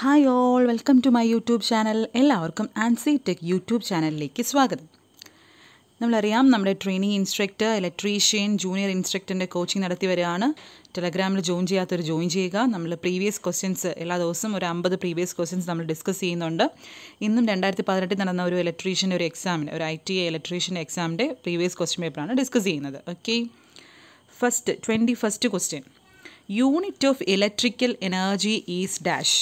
hi all welcome to my YouTube channel എല്ലാവർക്കും Ancy tech YouTube ചാനലിലേക്ക് സ്വാഗതം നമ്മളറിയാം നമ്മുടെ ട്രെയിനിങ് ഇൻസ്ട്രക്ടർ ഇലക്ട്രീഷ്യൻ ജൂനിയർ ഇൻസ്ട്രക്ടറിൻ്റെ കോച്ചിങ് നടത്തി വരികയാണ് ടെലഗ്രാമിൽ ജോയിൻ ചെയ്യാത്തവർ ജോയിൻ ചെയ്യുക നമ്മൾ പ്രീവിയസ് ക്വസ്റ്റ്യൻസ് എല്ലാ ദിവസവും ഒരു അമ്പത് പ്രീവിയസ് ക്വസ്റ്റ്യൻസ് നമ്മൾ ഡിസ്കസ് ചെയ്യുന്നുണ്ട് ഇന്നും രണ്ടായിരത്തി പതിനെട്ടിൽ നടന്ന ഒരു ഇലക്ട്രീഷ്യൻ്റെ ഒരു എക്സാമിന് ഒരു ഐ ടി ഇലക്ട്രീഷ്യൻ്റെ എക്സാമിൻ്റെ പ്രീവിയസ് ക്വസ്റ്റ്യൻ പേപ്പറാണ് ഡിസ്കസ് ചെയ്യുന്നത് okay first twenty first question unit of electrical energy is dash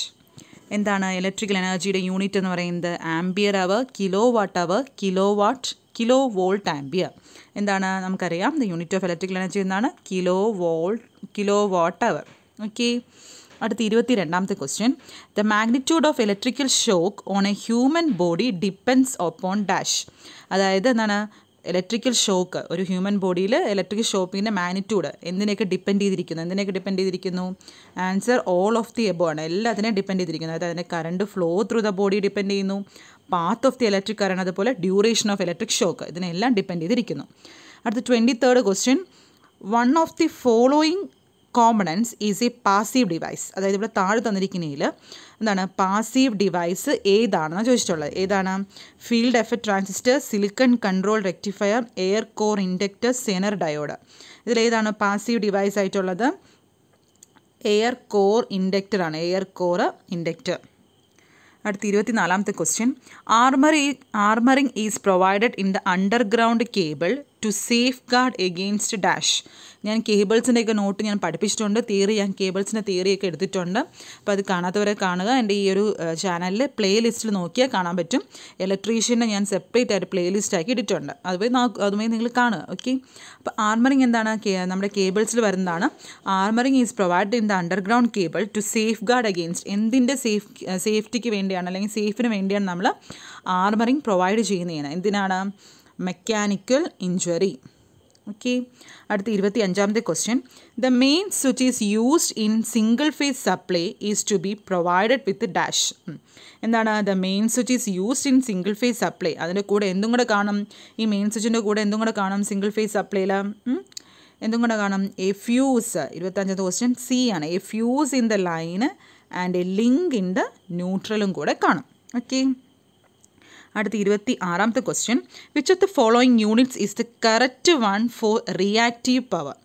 എന്താണ് ഇലക്ട്രിക്കൽ എനർജിയുടെ യൂണിറ്റ് എന്ന് പറയുന്നത് ampere hour kilowatt hour kilowatt kilo volt ampere എന്താണ് നമുക്കറിയാം the unit of electrical energy എന്താണ് kilovolt kilowatt hour okay അടുത്ത ഇരുപത്തി രണ്ടാമത്തെ question the magnitude of electrical shock on a human body depends upon dash അതായത് എന്താണ് electrical shock ഒരു human ബോഡിയിൽ ഇലക്ട്രിക്കൽ ഷോക്കിൻ്റെ മാഗ്നിറ്റ്യൂഡ് എന്തിനൊക്കെ ഡിപ്പെൻഡ് ചെയ്തിരിക്കുന്നു എന്തിനൊക്കെ ഡിപ്പെൻഡ് ചെയ്തിരിക്കുന്നു answer all of the above ആണ് അതിനെ ഡിപ്പെൻഡ് ചെയ്തിരിക്കുന്നു അതായത് അതിൻ്റെ current flow through the body depend ചെയ്യുന്നു path of the electric current അതുപോലെ ഡ്യൂറേഷൻ ഓഫ് ഇലക്ട്രിക് ഷോക്ക് ഇതിനെല്ലാം ഡിപ്പെൻഡ് ചെയ്തിരിക്കുന്നു അടുത്ത twenty third question one of the following components is a passive device അതായത് ഇവിടെ താഴെ തന്നിരിക്കുന്നതിൽ എന്താണ് പാസീവ് ഡിവൈസ് ഏതാണെന്ന് ചോദിച്ചിട്ടുള്ളത് ഏതാണ് field effect transistor silicon control rectifier air core inductor Zener diode ഇതിലേതാണ് പാസീവ് ഡിവൈസ് ആയിട്ടുള്ളത് എയർ കോർ ആണ് എയർ കോർ ഇൻഡക്റ്റർ അടുത്ത ഇരുപത്തിനാലാമത്തെ question armoury armouring is provided in the underground cable to safeguard against dash ഞാൻ കേബിൾസിൻ്റെയൊക്കെ not ഞാൻ പഠിപ്പിച്ചിട്ടുണ്ട് theory ഞാൻ കേബിൾസിൻ്റെ തിയറിയൊക്കെ എടുത്തിട്ടുണ്ട് അപ്പോൾ അത് കാണാത്തവരെ കാണുക എൻ്റെ ഈ ഒരു ചാനലിൽ പ്ലേ ലിസ്റ്റിൽ നോക്കിയാൽ കാണാൻ പറ്റും ഇലക്ട്രീഷ്യനെ ഞാൻ സെപ്പറേറ്റ് ആയിട്ട് പ്ലേ ലിസ്റ്റ് ആക്കി ഇട്ടിട്ടുണ്ട് അതുപോയി അതുമായി നിങ്ങൾ കാണുക ഓക്കെ അപ്പോൾ ആർമറിങ് എന്താണ് നമ്മുടെ കേബിൾസിൽ വരുന്നതാണ് armouring is provide in the underground cable to safeguard against എന്തിൻ്റെ സേഫ് സേഫ്റ്റിക്ക് വേണ്ടിയാണ് അല്ലെങ്കിൽ സേഫിന് വേണ്ടിയാണ് നമ്മൾ ആർമറിങ് പ്രൊവൈഡ് ചെയ്യുന്നതാണ് എന്തിനാണ് മെക്കാനിക്കൽ ഇഞ്ചുറി ഓക്കെ അടുത്ത ഇരുപത്തി അഞ്ചാമത്തെ question the main switch is used in single phase supply is to be provided with dash എന്താണ് the main switch is used in single phase supply അതിൻ്റെ കൂടെ എന്തും കൂടെ കാണും ഈ മെയിൻ സ്വിച്ചിൻ്റെ കൂടെ എന്തും കൂടെ കാണും സിംഗിൾ ഫേസ് സപ്ലൈയിൽ എന്തും കൂടെ കാണും എ ഫ്യൂസ് ഇരുപത്തഞ്ചാമത്തെ ക്വസ്റ്റ്യൻ സി ആണ് a fuse in the line and a link in the ന്യൂട്രലും കൂടെ കാണും ഓക്കെ അടുത്ത ഇരുപത്തി ആറാമത്തെ question which of the following units is the correct one for reactive power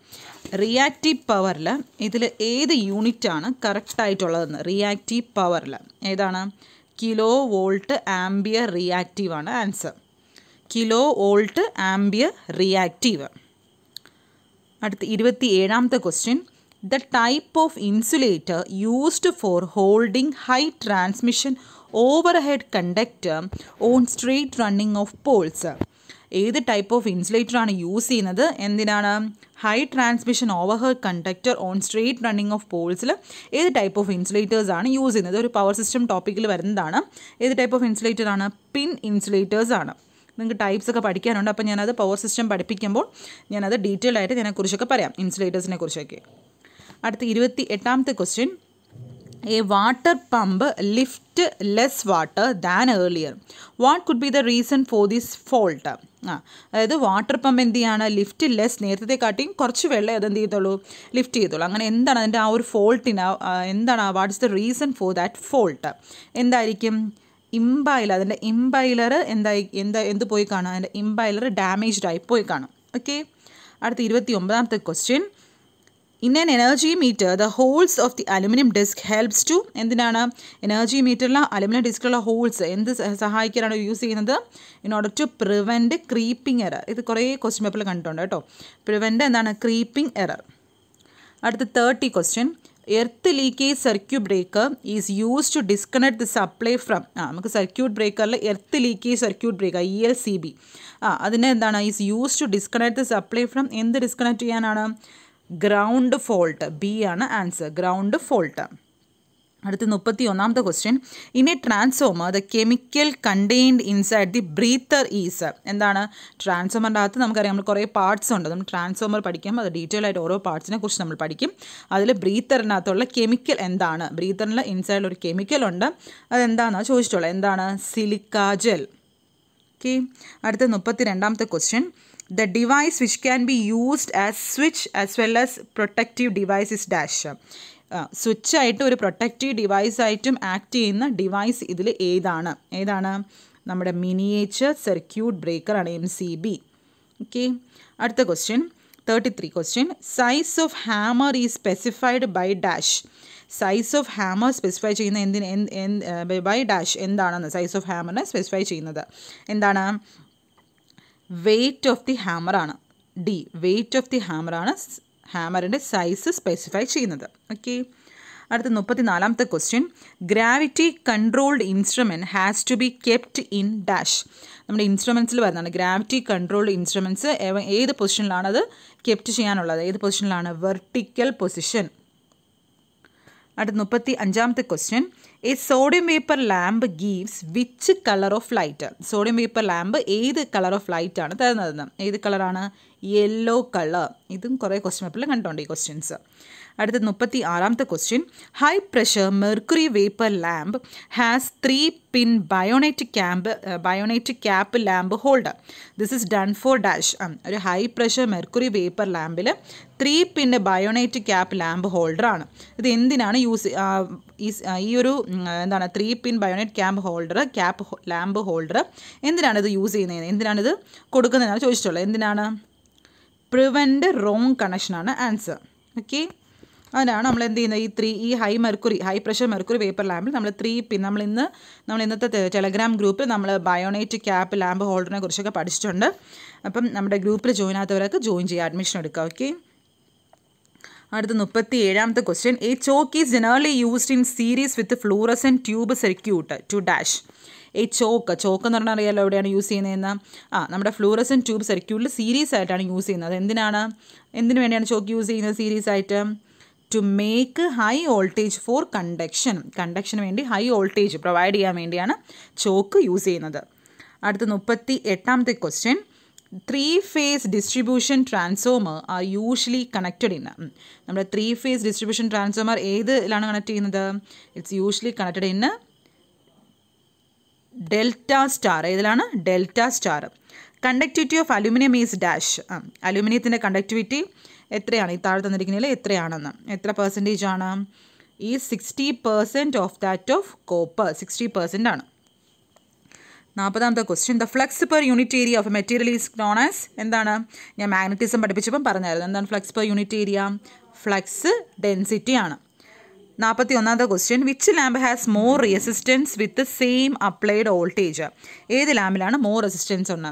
reactive പവറിൽ ഇതിൽ ഏത് യൂണിറ്റാണ് കറക്റ്റായിട്ടുള്ളതെന്ന് റിയാക്റ്റീവ് പവറിൽ ഏതാണ് കിലോ വോൾട്ട് ആംബിയർ റിയാക്റ്റീവ് ആണ് answer kilo volt ampere reactive അടുത്ത ഇരുപത്തി ഏഴാമത്തെ question the type of insulator used for holding high transmission overhead conductor on straight running of poles ഏത് ടൈപ്പ് ഓഫ് ഇൻസുലേറ്റർ ആണ് യൂസ് ചെയ്യുന്നത് എന്തിനാണ് high transmission overhead conductor on straight running of പോൾസിൽ ഏത് type of insulators ആണ് use ചെയ്യുന്നത് ഒരു power system ടോപ്പിക്കിൽ വരുന്നതാണ് ഏത് ടൈപ്പ് ഓഫ് ഇൻസുലേറ്റർ ആണ് പിൻ ഇൻസുലേറ്റേഴ്സ് ആണ് നിങ്ങൾക്ക് ടൈപ്സ് ഒക്കെ പഠിക്കാനുണ്ട് അപ്പോൾ ഞാനത് പവർ സിസ്റ്റം പഠിപ്പിക്കുമ്പോൾ ഞാനത് ഡീറ്റെയിൽ ആയിട്ട് ഞാനെക്കുറിച്ചൊക്കെ പറയാം ഇൻസുലേറ്റേഴ്സിനെ കുറിച്ചൊക്കെ അടുത്ത ഇരുപത്തി എട്ടാമത്തെ question a water pump lift less water than earlier what could be the reason for this fault ആ അതായത് വാട്ടർ പമ്പ് എന്ത് ചെയ്യാണ് ലിഫ്റ്റ് ലെസ് നേരത്തെ കാട്ടിയും കുറച്ച് വെള്ളം അത് എന്ത് ചെയ്തോളൂ ലിഫ്റ്റ് ചെയ്തോളൂ അങ്ങനെ എന്താണ് അതിൻ്റെ ആ ഒരു ഫോൾട്ടിന് എന്താണ് what's the reason for that fault എന്തായിരിക്കും ഇംബൈലർ അതിൻ്റെ ഇംബൈലർ എന്തായി എന്താ എന്ത് പോയി കാണാം അതിൻ്റെ ഇംബൈലർ ഡാമേജ്ഡ് ആയി പോയി കാണും ഓക്കെ അടുത്ത ഇരുപത്തി ഒമ്പതാമത്തെ question in an energy meter the holes of the aluminium disc helps to എന്തിനാണ് എനർജി മീറ്ററിലെ അലുമിനിയം ഡിസ്കിലുള്ള ഹോൾസ് എന്ത് സഹായിക്കാനാണ് യൂസ് ചെയ്യുന്നത് in order to prevent creeping error ഇത് കുറേ ക്വസ്റ്റ്യൻ പേപ്പറിൽ കണ്ടിട്ടുണ്ട് കേട്ടോ പ്രിവെൻ്റ് എന്താണ് ക്രീപ്പിംഗ് എറർ അടുത്ത thirty question earth leakage circuit breaker is use to disconnect the supply from ആ നമുക്ക് സർക്യൂട്ട് ബ്രേക്കറിൽ earth leakage circuit breaker E L C B ആ അതിനെ എന്താണ് is use to disconnect the supply from എന്ത് disconnect ചെയ്യാനാണ് ground fault B ആണ് answer ground fault അടുത്ത മുപ്പത്തി ഒന്നാമത്തെ question in a transformer the chemical contained inside the breather is എന്താണ് ട്രാൻസ്ഫോമറിൻ്റെ അകത്ത് നമുക്കറിയാം നമ്മൾ കുറേ പാർട്സ് ഉണ്ട് നമ്മൾ ട്രാൻസ്ഫോമർ പഠിക്കും അത് ഡീറ്റെയിൽ ആയിട്ട് ഓരോ പാർട്സിനെ കുറിച്ച് നമ്മൾ പഠിക്കും അതിൽ ബ്രീത്തറിനകത്തുള്ള കെമിക്കൽ എന്താണ് ബ്രീത്തറിൻ്റെ ഇൻസൈഡിൽ ഒരു കെമിക്കൽ ഉണ്ട് അതെന്താണെന്നാണ് ചോദിച്ചിട്ടുള്ളത് എന്താണ് സിലിക്ക ജെൽ ഓക്കെ അടുത്ത മുപ്പത്തി രണ്ടാമത്തെ question the device which can be used as switch as well as protective device is dash switch ആയിട്ട് ഒരു പ്രൊട്ടക്റ്റീവ് ഡിവൈസ് ആയിട്ടും ആക്ട് ചെയ്യുന്ന ഡിവൈസ് ഇതിൽ ഏതാണ് ഏതാണ് നമ്മുടെ മിനിയേച്ചർ സർക്യൂട്ട് ബ്രേക്കറാണ് എം സി ബി ഓക്കെ അടുത്ത question thirty three question size of hammer is specified by dash size of hammer specify ചെയ്യുന്ന എന്തിന് ബൈ ഡാഷ് എന്താണെന്ന് സൈസ് ഓഫ് ഹാമറിനെ സ്പെസിഫൈ ചെയ്യുന്നത് എന്താണ് weight of the ഹാമറാണ് the weight of the ഹാമറാണ് ഹാമറിൻ്റെ size specify ചെയ്യുന്നത് ഓക്കെ അടുത്ത മുപ്പത്തിനാലാമത്തെ question gravity controlled instrument has to be kept in dash നമ്മുടെ ഇൻസ്ട്രുമെൻസിൽ വരുന്നതാണ് ഗ്രാവിറ്റി കൺട്രോൾഡ് ഇൻസ്ട്രുമെൻറ്റ്സ് ഏത് പൊസിഷനിലാണ് അത് കെപ്റ്റ് ചെയ്യാനുള്ളത് ഏത് പൊസിഷനിലാണ് വെർട്ടിക്കൽ പൊസിഷൻ അടുത്ത മുപ്പത്തി അഞ്ചാമത്തെ question a sodium vapour lamp gives which colour of light sodium vapour lamp ഏത് കളർ ഓഫ് ലൈറ്റ് ആണ് തരുന്നതെന്ന് ഏത് കളറാണ് യെല്ലോ കളർ ഇതും കുറേ ക്വസ്റ്റ്യൻ പേപ്പറിൽ കണ്ടോണ്ട് ഈ ക്വസ്റ്റ്യൻസ് അടുത്ത മുപ്പത്തി ആറാമത്തെ question high pressure mercury vapour lamp has three pin bayonet camp bayonet cap lamp holder this is done for dash ഒരു ഹൈ പ്രഷർ മെർക്കുറി വേപ്പർ ലാമ്പിൽ three pin bayonet cap lamp ഹോൾഡറാണ് ഇത് എന്തിനാണ് യൂസ് ഈ ഒരു എന്താണ് three pin bayonet camp holder cap lamp holder എന്തിനാണ് ഇത് യൂസ് ചെയ്യുന്നത് എന്തിനാണ് ഇത് കൊടുക്കുന്നതെന്നാണ് ചോദിച്ചിട്ടുള്ളത് എന്തിനാണ് പ്രിവെൻറ്റ് റോങ് കണക്ഷനാണ് ആൻസർ ഓക്കെ അതിനാണ് നമ്മൾ എന്ത് ചെയ്യുന്നത് ഈ ത്രീ ഈ high mercury high pressure mercury vapour ലാമ്പിൽ നമ്മൾ ത്രീ പി നമ്മൾ ഇന്ന് നമ്മൾ ഇന്നത്തെ ടെലഗ്രാം ഗ്രൂപ്പിൽ നമ്മൾ ബയോണേറ്റ് ക്യാപ്പ് ലാമ്പ് ഹോൾഡറിനെ കുറിച്ചൊക്കെ പഠിച്ചിട്ടുണ്ട് അപ്പം നമ്മുടെ ഗ്രൂപ്പിൽ ജോയിൻ ആകാത്തവരൊക്കെ ജോയിൻ ചെയ്യുക അഡ്മിഷൻ എടുക്കുക ഓക്കെ അടുത്ത മുപ്പത്തി ഏഴാമത്തെ question a choke is generally used in series with fluorescent tube circuit to dash ഈ ചോക്ക് ചോക്ക് എന്ന് പറഞ്ഞാൽ അറിയാലോ എവിടെയാണ് യൂസ് ചെയ്യുന്നതെന്ന് ആ നമ്മുടെ ഫ്ലൂറസൻ ട്യൂബ് സർക്യൂട്ടിൽ സീരീസ് ആയിട്ടാണ് യൂസ് ചെയ്യുന്നത് എന്തിനാണ് എന്തിനു വേണ്ടിയാണ് ചോക്ക് യൂസ് ചെയ്യുന്നത് സീരീസ് ആയിട്ട് to make high voltage for conduction കണ്ടക്ഷന് വേണ്ടി ഹൈ വോൾട്ടേജ് പ്രൊവൈഡ് ചെയ്യാൻ വേണ്ടിയാണ് ചോക്ക് യൂസ് ചെയ്യുന്നത് അടുത്ത മുപ്പത്തി എട്ടാമത്തെ question three phase distribution transformer are usually connected in നമ്മുടെ ത്രീ ഫേസ് ഡിസ്ട്രിബ്യൂഷൻ ട്രാൻസ്ഫോമർ ഏതിലാണ് കണക്ട് ചെയ്യുന്നത് it's usually connected in delta star ഏതിലാണ് delta star conductivity of aluminium is dash അലുമിനിയത്തിൻ്റെ കണ്ടക്ടിവിറ്റി എത്രയാണ് ഈ താഴെ തന്നിരിക്കുന്നതിൽ എത്രയാണെന്ന് എത്ര പെർസെൻറ്റേജ് ആണ് ഈ sixty percent of that of copper sixty percent ആണ് നാൽപ്പതാമത്തെ question the flux per unit area of material is known as എന്താണ് ഞാൻ മാഗ്നറ്റിസം പഠിപ്പിച്ചപ്പം പറഞ്ഞായിരുന്നു എന്താണ് flux per unit area flux density ആണ് നാൽപ്പത്തി ഒന്നാമത്തെ question which lamp has more resistance with same applied voltage ഏത് ലാമ്പിലാണ് മോർ റെസിസ്റ്റൻസ് ഉണ്ട്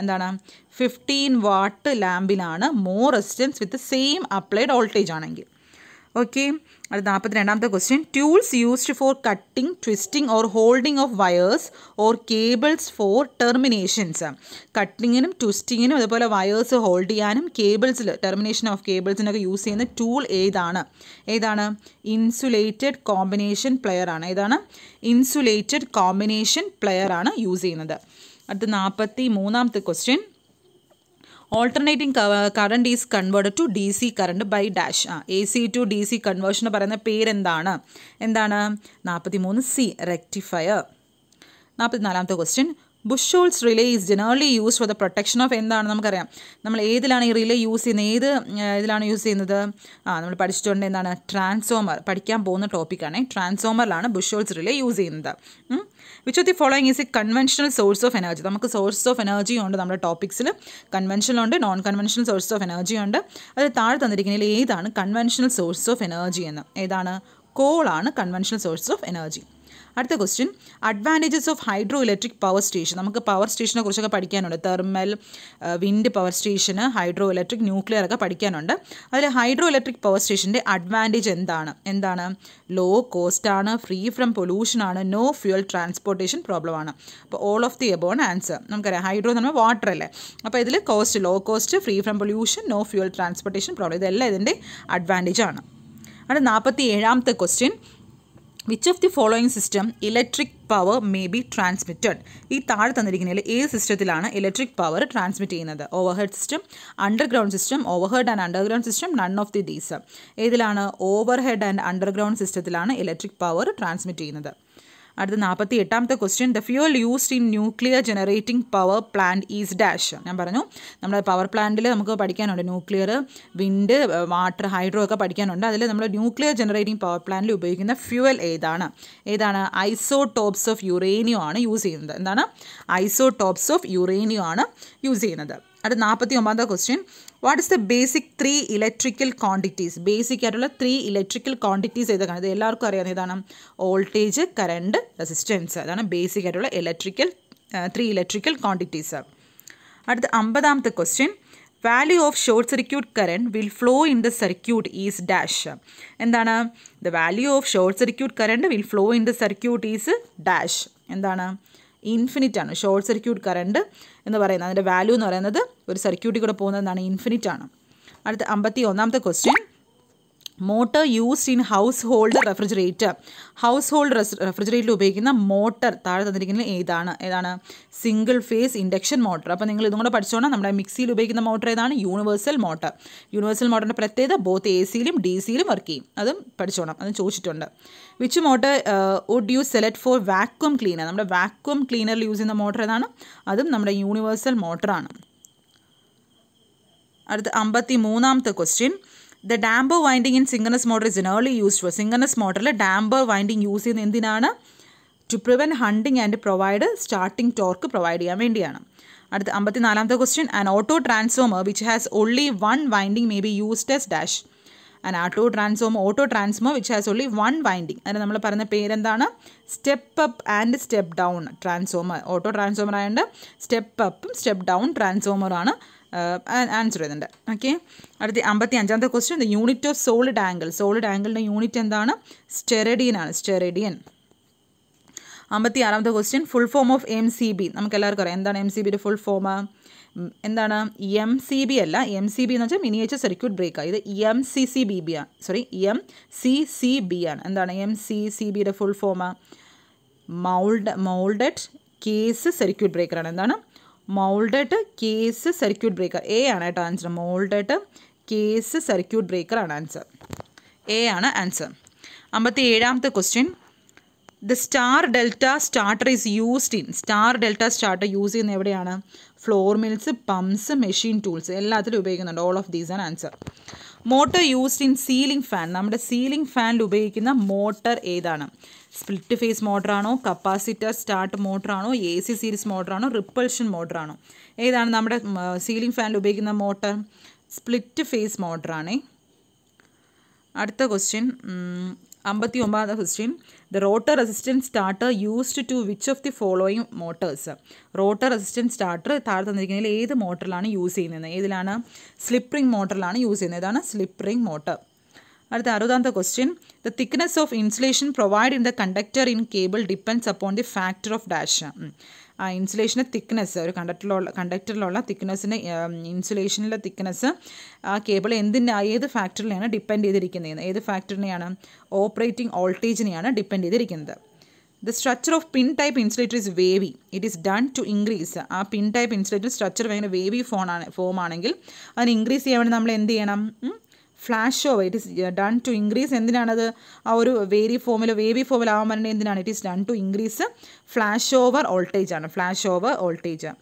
എന്താണ് ഫിഫ്റ്റീൻ വാട്ട് ലാമ്പിലാണ് more resistance with same applied voltage ആണെങ്കിൽ ഓക്കെ അത് നാൽപ്പത്തി രണ്ടാമത്തെ question tools used for cutting twisting or holding of wires or cables for terminations കട്ടിങ്ങിനും ട്വിസ്റ്റിങ്ങിനും അതുപോലെ വയേഴ്സ് ഹോൾഡ് ചെയ്യാനും കേബിൾസിൽ ടെർമിനേഷൻ ഓഫ് കേബിൾസിനൊക്കെ യൂസ് ചെയ്യുന്ന ടൂൾ ഏതാണ് ഏതാണ് ഇൻസുലേറ്റഡ് കോമ്പിനേഷൻ പ്ലെയർ ആണ് ഏതാണ് ഇൻസുലേറ്റഡ് കോമ്പിനേഷൻ പ്ലെയർ ആണ് യൂസ് ചെയ്യുന്നത് അടുത്ത നാൽപ്പത്തി മൂന്നാമത്തെ question alternating current is convert to D C current by dash ആ A C to D C conversion എന്ന് പറയുന്ന പേരെന്താണ് എന്താണ് നാൽപ്പത്തി മൂന്ന് സി റെക്ടിഫയർ നാൽപ്പത്തി നാലാമത്തെ question Buchholz relay is generally use for the protection of എന്താണ് നമുക്കറിയാം നമ്മൾ ഏതിലാണ് ഈ റിലേ യൂസ് ചെയ്യുന്നത് ഏത് ഇതിലാണ് യൂസ് ചെയ്യുന്നത് ആ നമ്മൾ പഠിച്ചിട്ടുണ്ട് എന്താണ് ട്രാൻസ്ഫോമർ പഠിക്കാൻ പോകുന്ന ടോപ്പിക്കാണ് ട്രാൻസ്ഫോമറിലാണ് ബുഷ് ഷോൾസ് റിലേ യൂസ് ചെയ്യുന്നത് which of the following is a conventional source of energy നമുക്ക് സോഴ്സ് ഓഫ് എനർജി ഉണ്ട് നമ്മുടെ ടോപ്പിക്സിൽ കൺവെൻഷനൽ ഉണ്ട് non conventional source of energy ഉണ്ട് അതിൽ താഴെ തന്നിരിക്കുന്നതിൽ ഏതാണ് കൺവെൻഷണൽ സോഴ്സ് ഓഫ് എനർജി എന്ന് ഏതാണ് കോളാണ് കൺവെൻഷണൽ സോഴ്സ് ഓഫ് എനർജി അടുത്ത question advantages of hydro electric power station നമുക്ക് പവർ സ്റ്റേഷനെ കുറിച്ചൊക്കെ പഠിക്കാനുണ്ട് തെർമൽ വിൻഡ് പവർ സ്റ്റേഷന് ഹൈഡ്രോ ഇലക്ട്രിക് ന്യൂക്ലിയർ ഒക്കെ പഠിക്കാനുണ്ട് അതിൽ ഹൈഡ്രോ ഇലക്ട്രിക് പവർ സ്റ്റേഷൻ്റെ അഡ്വാൻറ്റേജ് എന്താണ് എന്താണ് ലോ കോസ്റ്റ് ആണ് ഫ്രീ ഫ്രം പൊല്യൂഷൻ ആണ് നോ ഫ്യൂൽ ട്രാൻസ്പോർട്ടേഷൻ പ്രോബ്ലം ആണ് അപ്പോൾ all of the above answer നമുക്കറിയാം ഹൈഡ്രോ എന്ന് പറഞ്ഞാൽ വാട്ടർ അല്ലേ അപ്പോൾ ഇതിൽ cost low cost free from pollution no fuel transportation problem ഇതെല്ലാം ഇതിൻ്റെ അഡ്വാൻറ്റേജ് ആണ് അവിടെ നാൽപ്പത്തി ഏഴാമത്തെ question which of the following system electric power may be transmitted ഈ താഴെ തന്നിരിക്കുന്നതിൽ ഏത് സിസ്റ്റത്തിലാണ് ഇലക്ട്രിക് പവർ ട്രാൻസ്മിറ്റ് ചെയ്യുന്നത് overhead system underground system overhead and underground system none of the these ഏതിലാണ് ഓവർഹെഡ് ആൻഡ് അണ്ടർഗ്രൗണ്ട് സിസ്റ്റത്തിലാണ് ഇലക്ട്രിക് പവർ ട്രാൻസ്മിറ്റ് ചെയ്യുന്നത് അടുത്ത നാൽപ്പത്തി എട്ടാമത്തെ question the fuel used in nuclear generating power plant is dash ഞാൻ പറഞ്ഞു നമ്മുടെ പവർ പ്ലാന്റിൽ നമുക്ക് പഠിക്കാനുണ്ട് ന്യൂക്ലിയർ വിൻഡ് വാട്ടർ ഹൈഡ്രോ ഒക്കെ പഠിക്കാനുണ്ട് അതിൽ നമ്മൾ ന്യൂക്ലിയർ ജനറേറ്റിംഗ് പവർ പ്ലാന്റിൽ ഉപയോഗിക്കുന്ന ഫ്യൂവൽ ഏതാണ് ഏതാണ് ഐസോടോപ്സ് ഓഫ് യുറേനിയം ആണ് യൂസ് ചെയ്യുന്നത് എന്താണ് ഐസോടോപ്സ് ഓഫ് യുറേനിയം ആണ് യൂസ് ചെയ്യുന്നത് അടുത്ത നാൽപ്പത്തി ഒമ്പതാം question what is the basic three electrical quantities basic ആയിട്ടുള്ള ത്രീ ഇലക്ട്രിക്കൽ ക്വാണ്ടിറ്റീസ് ഏതൊക്കെയാണ് ഇത് എല്ലാവർക്കും അറിയാം ഏതാണ് വോൾട്ടേജ് കറണ്ട് റെസിസ്റ്റൻസ് അതാണ് ബേസിക് ആയിട്ടുള്ള ഇലക്ട്രിക്കൽ ത്രീ ഇലക്ട്രിക്കൽ ക്വാണ്ടിറ്റീസ് അടുത്ത അമ്പതാമത്തെ question value of short circuit current will flow in the circuit is dash എന്താണ് the value of short circuit current will flow in the circuit is dash എന്താണ് infinite ആണ് short circuit current എന്ന് പറയുന്നത് അതിൻ്റെ value എന്ന് പറയുന്നത് ഒരു സർക്യൂട്ടിൽ കൂടെ പോകുന്നതെന്നാണ് ഇൻഫിനിറ്റ് ആണ് അടുത്ത അമ്പത്തി ഒന്നാമത്തെ question motor used in household refrigerator household റെഫ്രിജറേറ്ററിൽ ഉപയോഗിക്കുന്ന മോട്ടർ താഴെ തന്നിരിക്കുന്നത് ഏതാണ് ഏതാണ് സിംഗിൾ ഫേസ് ഇൻഡക്ഷൻ മോട്ടർ അപ്പോൾ നിങ്ങൾ ഇതും കൂടെ പഠിച്ചോണം നമ്മുടെ മിക്സിയിൽ ഉപയോഗിക്കുന്ന മോട്ടർ ഏതാണ് യൂണിവേഴ്സൽ മോട്ടർ യൂണിവേഴ്സൽ മോട്ടറിൻ്റെ പ്രത്യേകത ബോത്ത് എ സിയിലും ഡി സിയിലും വർക്ക് ചെയ്യും അതും പഠിച്ചോണം അതും ചോദിച്ചിട്ടുണ്ട് which motor would you select for vacuum cleaner നമ്മുടെ വാക്വം ക്ലീനറിൽ യൂസ് ചെയ്യുന്ന മോട്ടർ ഏതാണ് അതും നമ്മുടെ യൂണിവേഴ്സൽ മോട്ടറാണ് അടുത്ത അമ്പത്തി മൂന്നാമത്തെ question the damper winding in synchronous motor is early used for synchronous മോട്ടറിൽ ഡാംബർ വൈൻഡിങ് യൂസ് ചെയ്യുന്ന എന്തിനാണ് to prevent hunting and provide starting torque provide ചെയ്യാൻ വേണ്ടിയാണ് അടുത്ത അമ്പത്തിനാലാമത്തെ question an auto transformer which has only one winding may be used as dash an auto transformer auto transformer which has only one winding അതിന് നമ്മൾ പറഞ്ഞ പേരെന്താണ് step up and step down transformer auto transformer ആയതുകൊണ്ട് step അപ്പും step down ട്രാൻസ്ഫോമറാണ് answer ചെയ്യുന്നുണ്ട് okay അടുത്ത അമ്പത്തി അഞ്ചാമത്തെ question the unit of solid angle solid ആംഗിളിൻ്റെ യൂണിറ്റ് എന്താണ് സ്റ്റെറഡിയൻ ആണ് സ്റ്റെറേഡിയൻ അമ്പത്തി ആറാമത്തെ question full form of M C B നമുക്ക് എല്ലാവർക്കും അറിയാം എന്താണ് എം സി ബിയുടെ ഫുൾ ഫോം എന്താണ് എം സി ബി അല്ല എം സി ബി എന്ന് വെച്ചാൽ മിനിയേച്ചർ സർക്യൂട്ട് ആണ് ഇത് M C C B B ആണ് sorry M C C B ആണ് എന്താണ് എം സി സി ബിയുടെ full form mould moulded case circuit ബ്രേക്കറാണ് എന്താണ് moulded case circuit breaker A ആണ് കേട്ടോ answer moulded case circuit breaker ആണ് ആൻസർ എ ആണ് ആൻസർ അമ്പത്തി ഏഴാമത്തെ question the star delta starter is used in star delta starter use ചെയ്യുന്ന എവിടെയാണ് flour mills pumps machine tools എല്ലാത്തിലും ഉപയോഗിക്കുന്നുണ്ട് ഓൾ ഓഫ് ദീസ് ആണ് answer motor used in ceiling fan നമ്മുടെ സീലിംഗ് ഫാനിൽ ഉപയോഗിക്കുന്ന മോട്ടർ ഏതാണ് സ്പ്ലിറ്റ് ഫേസ് മോട്ടറാണോ കപ്പാസിറ്റർ സ്റ്റാർട്ട് മോട്ടറാണോ എ സി സീരീസ് മോട്ടറാണോ റിപ്പൾഷൻ മോട്ടറാണോ ഏതാണ് നമ്മുടെ സീലിംഗ് ഫാനിൽ ഉപയോഗിക്കുന്ന മോട്ടർ സ്പ്ലിറ്റ് ഫേസ് മോട്ടറാണേ അടുത്ത ക്വസ്റ്റ്യൻ അമ്പത്തി ഒമ്പതാം question the rotor resistance starter used to which of the following motors rotor resistance starter താഴെ തന്നിരിക്കുന്നതിൽ ഏത് മോട്ടറിലാണ് യൂസ് ചെയ്യുന്നത് ഏതിലാണ് സ്ലിപ്പ് മോട്ടറിലാണ് യൂസ് ചെയ്യുന്നത് ഇതാണ് സ്ലിപ്പ് മോട്ടർ അടുത്ത അറുപതാമത്തെ question the thickness of insulation provide in the conductor in cable depends upon the factor of dash ഇൻസുലേഷൻ്റെ തിക്നെസ് ഒരു കണ്ടക്ടറിലുള്ള കണ്ടക്ടറിലുള്ള തിക്നെസ്സിന് ഇൻസുലേഷനിലെ തിക്നെസ് ആ കേബിൾ എന്തിൻ്റെ ഏത് ഫാക്ടറിനെയാണ് ഡിപ്പെൻഡ് ചെയ്തിരിക്കുന്നത് ഏത് ഫാക്ടറിനെയാണ് ഓപ്പറേറ്റിംഗ് വോൾട്ടേജിനെയാണ് ഡിപ്പെൻഡ് ചെയ്തിരിക്കുന്നത് the structure of pin type insulator is wavy it is done to increase ആ പിൻ ടൈപ്പ് ഇൻസുലേറ്റർ സ്ട്രക്ചർ ഭയങ്കര വേവി ഫോണാണ് ഫോം ആണെങ്കിൽ അതിന് ഇൻക്രീസ് ചെയ്യാൻ വേണ്ടി നമ്മൾ എന്ത് ചെയ്യണം flash over it is done to increase എന്തിനാണത് ആ ഒരു വേരി ഫോമിൽ വേവി ഫോമിൽ ആവാൻ പറഞ്ഞാൽ എന്തിനാണ് it is done to increase flash over voltage ആണ് flash over voltage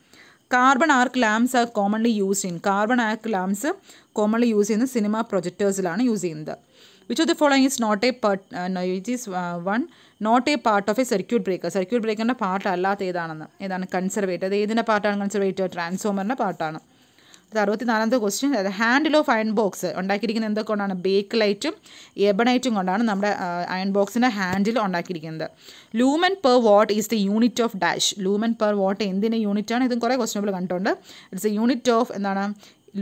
carbon arc lamps are commonly used in carbon arc lamps commonly use ചെയ്യുന്നത് സിനിമ പ്രൊജക്ടേഴ്സിലാണ് യൂസ് ചെയ്യുന്നത് which of the following is not a it is one not a part of a circuit breaker circuit ബ്രേക്കറിൻ്റെ part അല്ലാത്ത ഏതാണെന്ന് ഏതാണ് കൺസർവേറ്റ് അത് ഏതിൻ്റെ പാർട്ടാണ് കൺസർവേറ്റ് ട്രാൻസ്ഫോമറിൻ്റെ പാർട്ടാണ് അറുപത്തി നാലാമത്തെ ക്വസ്റ്റ്യൻ അതായത് ഹാൻഡിൽ ഓഫ് അയൺ ബോക്സ് ഉണ്ടാക്കിയിരിക്കുന്നത് എന്തൊക്കെ കൊണ്ടാണ് ബേക്ക് ലൈറ്റും എബണൈറ്റും കൊണ്ടാണ് നമ്മുടെ അയൺ ബോക്സിൻ്റെ ഹാൻഡിൽ ഉണ്ടാക്കിയിരിക്കുന്നത് lumen per watt is the unit of dash lumen per watt എന്തിൻ്റെ ആണ് ഇതും കുറേ ക്വസ്റ്റ്യൻ നമ്മൾ കണ്ടിട്ടുണ്ട് ഇറ്റ്സ് എ യൂണിറ്റ് ഓഫ് എന്താണ്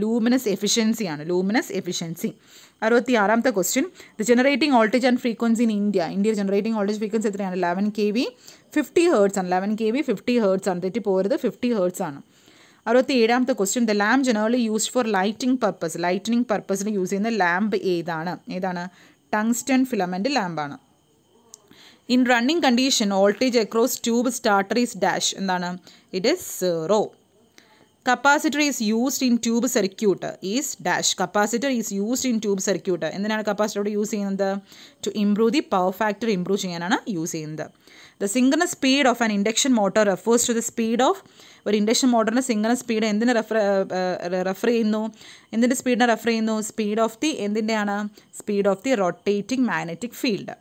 ലൂമിനസ് എഫിഷ്യൻസി ആണ് ലൂമിനസ് എഫിഷ്യൻസി അറുപത്തി ആറാമത്തെ question the generating voltage and frequency in India ഇന്ത്യയിൽ ജനറേറ്റിംഗ് ഓൾട്ടേജ് ഫ്രീക്വൻസി എത്രയാണ് eleven K V fifty hertz ആണ് eleven K V fifty hertz ആണ് തെറ്റി പോരുത് ഫിഫ്റ്റി ഹേർട്സ് ആണ് അറുപത്തി ഏഴാമത്തെ question the lamp generally use for lighting purpose lightning പർപ്പസിന് യൂസ് ചെയ്യുന്ന ലാംബ് ഏതാണ് ഏതാണ് ടങ്സ്റ്റൺ ഫിലമെൻറ്റ് ലാംബാണ് in running condition voltage across tube starter is dash എന്താണ് it is zero capacitor is used in tube circuit is dash capacitor is used in tube circuit എന്തിനാണ് capacitor അവിടെ use ചെയ്യുന്നത് to improve the power factor improve ചെയ്യാനാണ് use ചെയ്യുന്നത് the single speed of an induction motor refers to the speed of ഒരു induction മോട്ടറിൻ്റെ single speed എന്തിനെ refer refer ചെയ്യുന്നു എന്തിൻ്റെ സ്പീഡിനെ റെഫർ ചെയ്യുന്നു സ്പീഡ് ഓഫ് ദി എന്തിൻ്റെയാണ് speed of the rotating magnetic field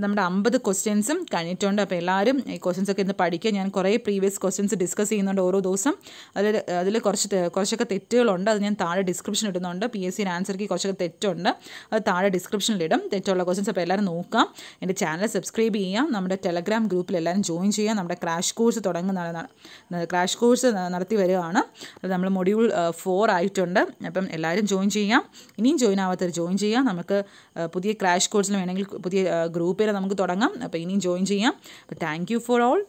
അപ്പോൾ നമ്മുടെ അമ്പത് ക്വസ്റ്റ്യൻസും കഴിഞ്ഞിട്ടുണ്ട് അപ്പോൾ എല്ലാവരും ഈ ക്വസ്റ്റ്യൻസ് ഒക്കെ ഇന്ന് പഠിക്കുക ഞാൻ കുറേ പ്രീവിയസ് ക്വസ്റ്റ്യൻസ് ഡിസ്കസ് ചെയ്യുന്നുണ്ട് ഓരോ ദിവസം അതിൽ അതിൽ കുറച്ച് കുറച്ചൊക്കെ തെറ്റുകളുണ്ട് അത് ഞാൻ താഴെ ഡിസ്ക്രിപ്ഷൻ ഇടുന്നുണ്ട് പി എസ് സിയുടെ ആൻസർക്ക് കുറച്ചൊക്കെ തെറ്റുണ്ട് അത് താഴെ ഡിസ്ക്രിപ്ഷനിലിടും തെറ്റുള്ള ക്വസ്റ്റ്യൻസ് അപ്പോൾ എല്ലാവരും നോക്കാം എൻ്റെ ചാനൽ സബ്സ്ക്രൈബ് ചെയ്യാം നമ്മുടെ ടെലഗ്രാം ഗ്രൂപ്പിൽ എല്ലാവരും ജോയിൻ ചെയ്യാം നമ്മുടെ ക്രാഷ് കോഴ്സ് തുടങ്ങുന്ന ക്രാഷ് കോഴ്സ് നടത്തി വരികയാണ് അത് നമ്മൾ മൊഡ്യൂൾ ഫോർ ആയിട്ടുണ്ട് അപ്പം എല്ലാവരും ജോയിൻ ചെയ്യാം ഇനിയും ജോയിൻ ആവാത്തവർ ജോയിൻ ചെയ്യാം നമുക്ക് പുതിയ ക്രാഷ് കോഴ്സിന് വേണമെങ്കിൽ പുതിയ ഗ്രൂപ്പിൽ നമുക്ക് തുടങ്ങാം അപ്പോൾ ഇനിയും ജോയിൻ ചെയ്യാം അപ്പോൾ താങ്ക് ഫോർ ഓൾ